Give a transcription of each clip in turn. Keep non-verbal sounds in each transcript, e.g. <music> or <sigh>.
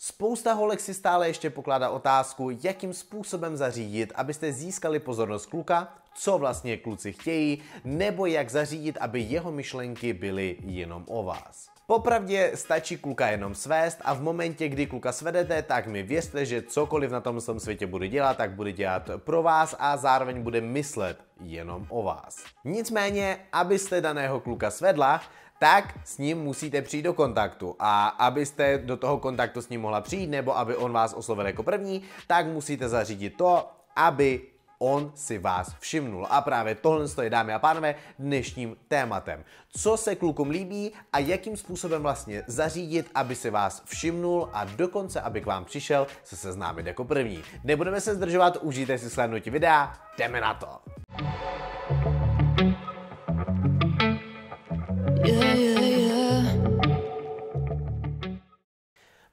Spousta holek si stále ještě pokládá otázku, jakým způsobem zařídit, abyste získali pozornost kluka, co vlastně kluci chtějí, nebo jak zařídit, aby jeho myšlenky byly jenom o vás. Popravdě stačí kluka jenom svést a v momentě, kdy kluka svedete, tak mi věřte, že cokoliv na tom světě bude dělat, tak bude dělat pro vás a zároveň bude myslet jenom o vás. Nicméně, abyste daného kluka svedla, tak s ním musíte přijít do kontaktu. A abyste do toho kontaktu s ním mohla přijít, nebo aby on vás oslovil jako první, tak musíte zařídit to, aby on si vás všimnul. A právě tohle je, dámy a pánové, dnešním tématem. Co se klukům líbí a jakým způsobem vlastně zařídit, aby si vás všimnul a dokonce, aby k vám přišel se seznámit jako první. Nebudeme se zdržovat, užijte si slednutí videa, jdeme na to. Yeah, yeah.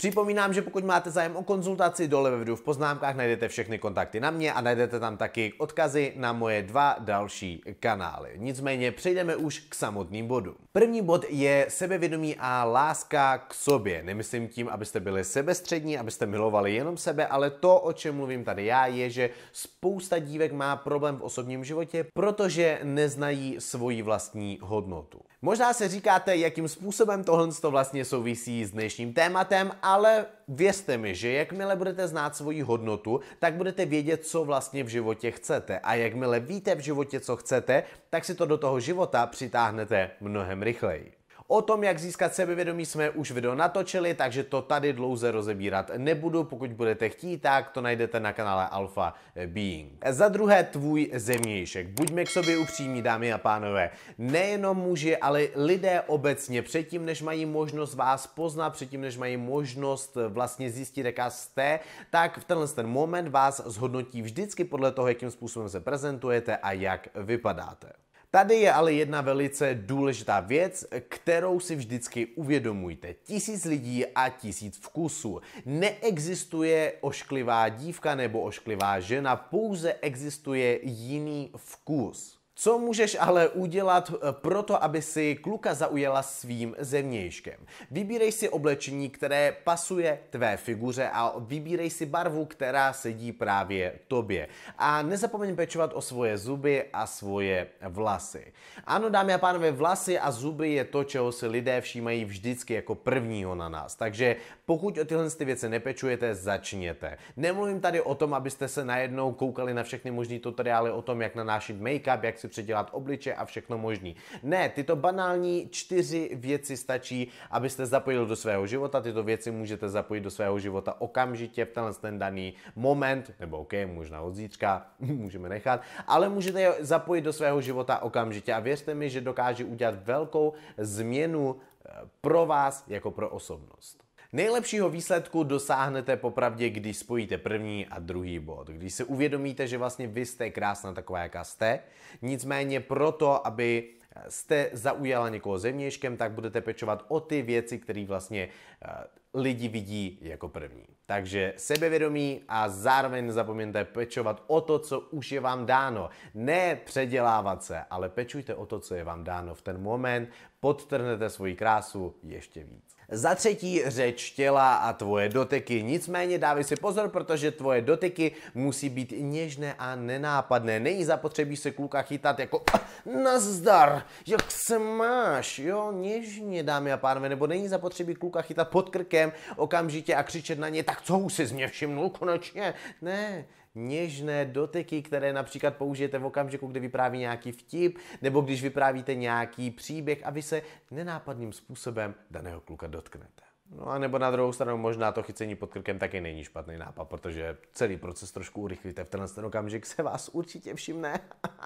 Připomínám, že pokud máte zájem o konzultaci, dole ve videu v poznámkách najdete všechny kontakty na mě a najdete tam taky odkazy na moje dva další kanály. Nicméně přejdeme už k samotným bodům. První bod je sebevědomí a láska k sobě. Nemyslím tím, abyste byli sebestřední, abyste milovali jenom sebe, ale to, o čem mluvím tady já, je, že spousta dívek má problém v osobním životě, protože neznají svoji vlastní hodnotu. Možná se říkáte, jakým způsobem tohle to vlastně souvisí s dnešním tématem, ale věřte mi, že jakmile budete znát svoji hodnotu, tak budete vědět, co vlastně v životě chcete. A jakmile víte v životě, co chcete, tak si to do toho života přitáhnete mnohem rychleji. O tom, jak získat sebevědomí, jsme už video natočili, takže to tady dlouze rozebírat nebudu. Pokud budete chtít, tak to najdete na kanále Alpha Being. Za druhé, tvůj zemějšek. Buďme k sobě upřímní, dámy a pánové. Nejenom muži, ale lidé obecně předtím, než mají možnost vás poznat, předtím, než mají možnost eh, vlastně zjistit, jaká jste, tak v tenhle ten moment vás zhodnotí vždycky podle toho, jakým způsobem se prezentujete a jak vypadáte. Tady je ale jedna velice důležitá věc, kterou si vždycky uvědomujte. Tisíc lidí a tisíc vkusů. Neexistuje ošklivá dívka nebo ošklivá žena, pouze existuje jiný vkus. Co můžeš ale udělat eh, pro to, aby si kluka zaujala svým zevnějškem? Vybírej si oblečení, které pasuje tvé figuře a vybírej si barvu, která sedí právě tobě. A nezapomeň pečovat o svoje zuby a svoje vlasy. Ano, dámy a pánové, vlasy a zuby je to, čeho si lidé všímají vždycky jako prvního na nás. Takže pokud o tyhle ty věci nepečujete, začněte. Nemluvím tady o tom, abyste se najednou koukali na všechny možné tutoriály o tom, jak nanášit make-up, jak si předělat obliče a všechno možný. Ne, tyto banální čtyři věci stačí, abyste zapojili do svého života. Tyto věci můžete zapojit do svého života okamžitě v tenhle ten daný moment, nebo OK, možná od zítřka, <laughs> můžeme nechat, ale můžete je zapojit do svého života okamžitě a věřte mi, že dokáže udělat velkou změnu eh, pro vás jako pro osobnost. Nejlepšího výsledku dosáhnete popravdě, když spojíte první a druhý bod. Když se uvědomíte, že vlastně vy jste krásná taková, jaká jste. Nicméně proto, aby jste zaujala někoho zeměškem, tak budete pečovat o ty věci, které vlastně eh, lidi vidí jako první. Takže sebevědomí a zároveň nezapomeňte pečovat o to, co už je vám dáno. Ne předělávat se, ale pečujte o to, co je vám dáno v ten moment, podtrhnete svoji krásu ještě víc. Za třetí řeč těla a tvoje doteky. Nicméně dávej si pozor, protože tvoje doteky musí být něžné a nenápadné. Není zapotřebí se kluka chytat jako ah, nazdar, jak se máš, jo, něžně dámy a pánové, nebo není zapotřebí kluka chytat pod krkem okamžitě a křičet na ně, tak co, už si z mě všimnul konečně? Ne, něžné doteky, které například použijete v okamžiku, kdy vypráví nějaký vtip, nebo když vyprávíte nějaký příběh a vy se nenápadným způsobem daného kluka dotknete. No a nebo na druhou stranu možná to chycení pod krkem taky není špatný nápad, protože celý proces trošku urychlíte. V tenhle ten okamžik se vás určitě všimne.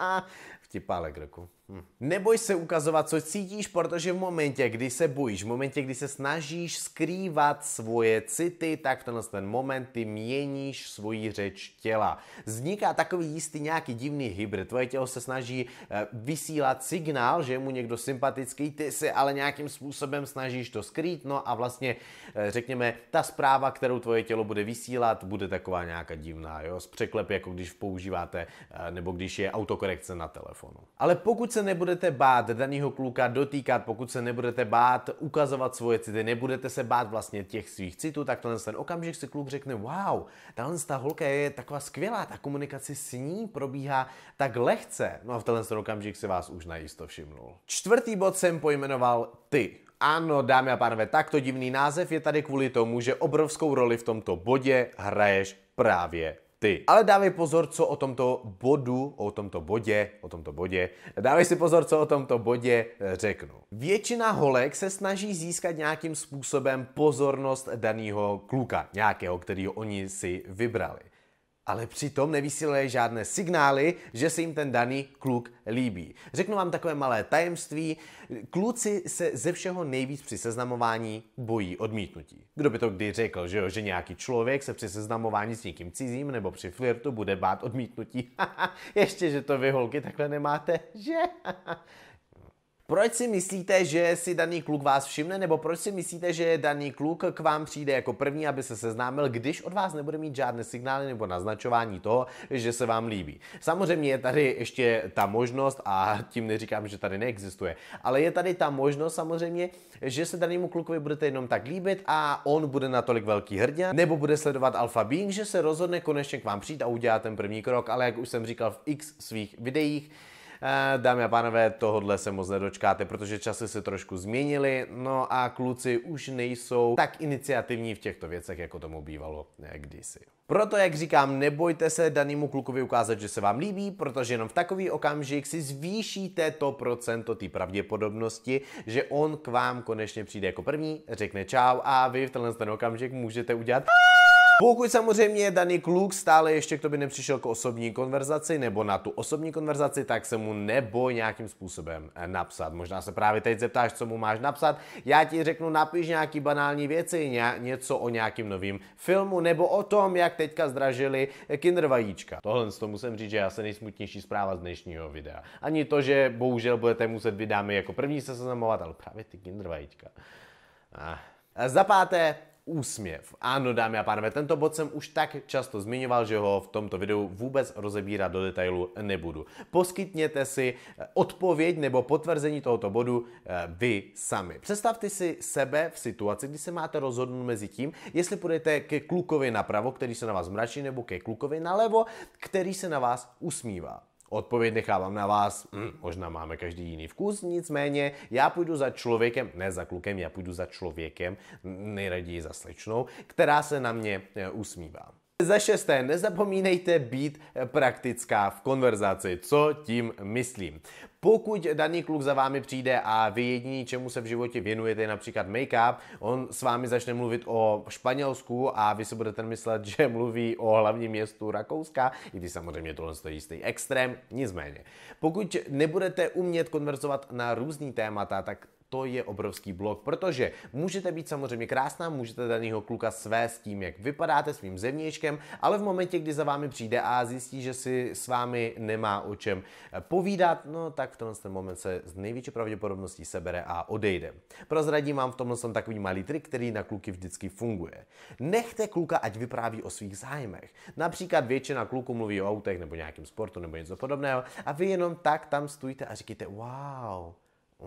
<laughs> Vtipálek roku. Neboj se ukazovat, co cítíš, protože v momentě, kdy se bojíš, v momentě, kdy se snažíš skrývat svoje city, tak v tenhle ten moment ty měníš svoji řeč těla. Vzniká takový jistý nějaký divný hybrid. Tvoje tělo se snaží eh, vysílat signál, že je mu někdo sympatický, ty se ale nějakým způsobem snažíš to skrýt, no a vlastně eh, řekněme, ta zpráva, kterou tvoje tělo bude vysílat, bude taková nějaká divná, jo, s překlep, jako když používáte, eh, nebo když je autokorekce na telefonu. Ale pokud se nebudete bát daného kluka dotýkat, pokud se nebudete bát ukazovat svoje city, nebudete se bát vlastně těch svých citů, tak tenhle ten okamžik si kluk řekne, wow, tahle ta holka je taková skvělá, ta komunikace s ní probíhá tak lehce. No a v tenhle ten okamžik si vás už najisto všimnul. Čtvrtý bod jsem pojmenoval ty. Ano, dámy a pánové, takto divný název je tady kvůli tomu, že obrovskou roli v tomto bodě hraješ právě ty. Ale dávej pozor, co o tomto bodu, o tomto bodě, o tomto bodě, dávej si pozor, co o tomto bodě eh, řeknu. Většina holek se snaží získat nějakým způsobem pozornost daného kluka, nějakého, který oni si vybrali ale přitom nevysílají žádné signály, že se jim ten daný kluk líbí. Řeknu vám takové malé tajemství. Kluci se ze všeho nejvíc při seznamování bojí odmítnutí. Kdo by to kdy řekl, že jo, že nějaký člověk se při seznamování s někým cizím nebo při flirtu bude bát odmítnutí. <laughs> Ještě, že to vy holky takhle nemáte, že? Proč si myslíte, že si daný kluk vás všimne, nebo proč si myslíte, že daný kluk k vám přijde jako první, aby se seznámil, když od vás nebude mít žádné signály nebo naznačování toho, že se vám líbí? Samozřejmě je tady ještě ta možnost, a tím neříkám, že tady neexistuje, ale je tady ta možnost samozřejmě, že se danému klukovi budete jenom tak líbit a on bude natolik velký hrdina, nebo bude sledovat alfa being, že se rozhodne konečně k vám přijít a udělat ten první krok, ale jak už jsem říkal v x svých videích, Eh, dámy a pánové, tohodle se moc nedočkáte, protože časy se trošku změnily, no a kluci už nejsou tak iniciativní v těchto věcech, jako tomu bývalo eh, kdysi. Proto, jak říkám, nebojte se danému klukovi ukázat, že se vám líbí, protože jenom v takový okamžik si zvýšíte to procento té pravděpodobnosti, že on k vám konečně přijde jako první, řekne čau a vy v tenhle ten okamžik můžete udělat ah! Pokud samozřejmě daný kluk stále ještě k tobě nepřišel k osobní konverzaci nebo na tu osobní konverzaci, tak se mu nebo nějakým způsobem eh, napsat. Možná se právě teď zeptáš, co mu máš napsat. Já ti řeknu, napiš nějaký banální věci, něco o nějakým novým filmu nebo o tom, jak teďka zdražili eh, kinder vajíčka. Tohle z toho musím říct, že já se nejsmutnější zpráva z dnešního videa. Ani to, že bohužel budete muset vydámy jako první se seznamovat, ale právě ty kinder vajíčka. Ah. Za páté, úsměv. Ano, dámy a pánové, tento bod jsem už tak často zmiňoval, že ho v tomto videu vůbec rozebírat do detailu nebudu. Poskytněte si eh, odpověď nebo potvrzení tohoto bodu eh, vy sami. Představte si sebe v situaci, kdy se máte rozhodnout mezi tím, jestli půjdete ke klukovi napravo, který se na vás mračí, nebo ke klukovi nalevo, který se na vás usmívá. Odpověď nechávám na vás, mm, možná máme každý jiný vkus, nicméně já půjdu za člověkem, ne za klukem, já půjdu za člověkem, nejraději za slečnou, která se na mě e, usmívá. Za šesté, nezapomínejte být praktická v konverzaci. Co tím myslím? Pokud daný kluk za vámi přijde a vy jediní, čemu se v životě věnujete, je například make-up, on s vámi začne mluvit o Španělsku a vy si budete myslet, že mluví o hlavním městu Rakouska, i když samozřejmě tohle je jistý extrém, nicméně. Pokud nebudete umět konverzovat na různý témata, tak to je obrovský blok, protože můžete být samozřejmě krásná, můžete daného kluka své s tím, jak vypadáte, svým zevnějškem, ale v momentě, kdy za vámi přijde a zjistí, že si s vámi nemá o čem eh, povídat, no tak v tomhle moment se z největší pravděpodobností sebere a odejde. Prozradím vám v tomhle jsem takový malý trik, který na kluky vždycky funguje. Nechte kluka, ať vypráví o svých zájmech. Například většina kluků mluví o autech nebo nějakém sportu nebo něco podobného a vy jenom tak tam stůjte a říkáte: wow,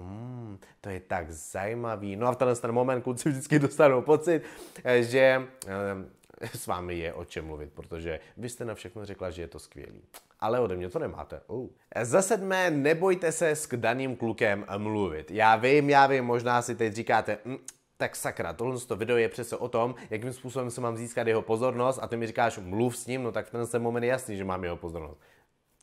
Mm, to je tak zajímavý. No a v tenhle ten moment kluci vždycky dostanou pocit, eh, že eh, s vámi je o čem mluvit, protože vy jste na všechno řekla, že je to skvělý. Ale ode mě to nemáte. Uh. Za sedmé, nebojte se s daným klukem mluvit. Já vím, já vím, možná si teď říkáte, mm, tak sakra, tohle to video je přece o tom, jakým způsobem se mám získat jeho pozornost a ty mi říkáš, mluv s ním, no tak v ten moment je jasný, že mám jeho pozornost.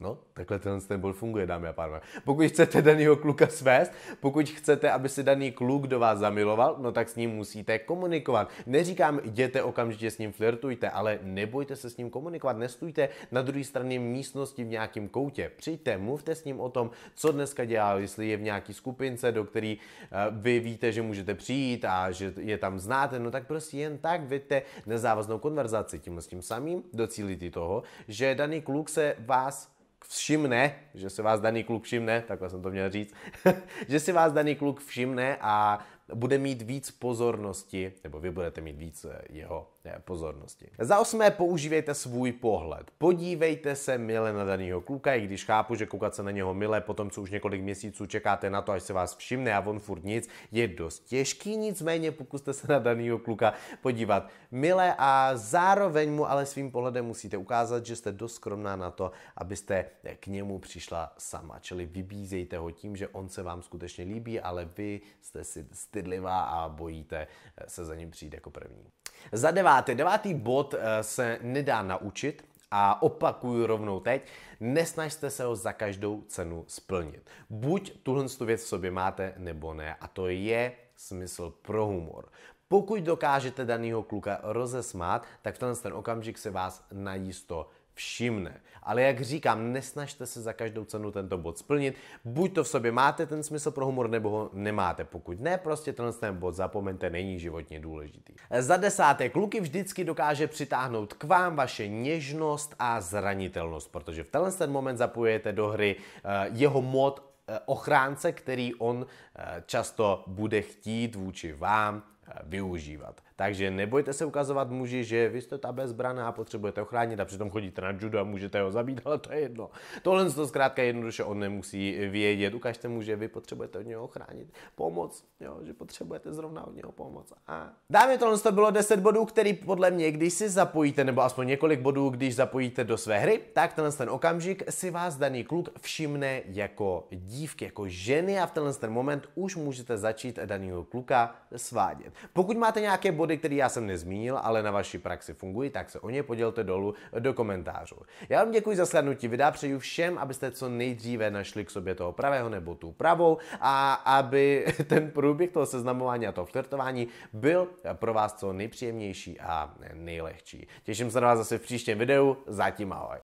No, takhle ten, ten funguje, dámy a pánové. Pokud chcete daného kluka svést, pokud chcete, aby se daný kluk do vás zamiloval, no tak s ním musíte komunikovat. Neříkám, jděte okamžitě s ním flirtujte, ale nebojte se s ním komunikovat, nestujte na druhé straně místnosti v nějakém koutě. Přijďte, mluvte s ním o tom, co dneska dělá, jestli je v nějaký skupince, do který eh, vy víte, že můžete přijít a že je tam znáte, no tak prostě jen tak veďte nezávaznou konverzaci. tím s tím samým docílíte toho, že daný kluk se vás všimne, že se vás daný kluk všimne, takhle jsem to měl říct, <laughs> že si vás daný kluk všimne a bude mít víc pozornosti, nebo vy budete mít víc eh, jeho ne, eh, pozornosti. Za osmé používejte svůj pohled. Podívejte se mile na daného kluka, i když chápu, že koukat se na něho mile potom co už několik měsíců čekáte na to, až se vás všimne a on furt nic, je dost těžký, nicméně pokuste se na daného kluka podívat mile a zároveň mu ale svým pohledem musíte ukázat, že jste dost skromná na to, abyste eh, k němu přišla sama. Čili vybízejte ho tím, že on se vám skutečně líbí, ale vy jste si stydlivá a bojíte eh, se za ním přijít jako první. Za devátý, devátý bod eh, se nedá naučit, a opakuju rovnou teď, nesnažte se ho za každou cenu splnit. Buď tuhle věc v sobě máte, nebo ne. A to je smysl pro humor. Pokud dokážete daného kluka rozesmát, tak v ten okamžik se vás najisto všimne. Ale jak říkám, nesnažte se za každou cenu tento bod splnit. Buď to v sobě máte ten smysl pro humor, nebo ho nemáte. Pokud ne, prostě tenhle ten bod zapomeňte, není životně důležitý. Za desáté, kluky vždycky dokáže přitáhnout k vám vaše něžnost a zranitelnost, protože v tenhle ten moment zapojujete do hry eh, jeho mod eh, ochránce, který on eh, často bude chtít vůči vám využívat. Takže nebojte se ukazovat muži, že vy jste ta bezbraná a potřebujete ochránit a přitom chodíte na judo a můžete ho zabít, <laughs> ale to je jedno. Tohle to zkrátka jednoduše on nemusí vědět. Ukažte mu, že vy potřebujete od něho ochránit pomoc, jo, že potřebujete zrovna od něho pomoc. A... Dámy, tohle to bylo 10 bodů, který podle mě, když si zapojíte, nebo aspoň několik bodů, když zapojíte do své hry, tak tenhle ten okamžik si vás daný kluk všimne jako dívky, jako ženy a v tenhle ten moment už můžete začít daného kluka svádět. Pokud máte nějaké body, body, které já jsem nezmínil, ale na vaší praxi fungují, tak se o ně podělte dolů do komentářů. Já vám děkuji za slednutí videa, přeju všem, abyste co nejdříve našli k sobě toho pravého nebo tu pravou a aby <laughs> ten průběh toho seznamování a toho flirtování byl pro vás co nejpříjemnější a nejlehčí. Těším se na vás zase v příštím videu, zatím ahoj.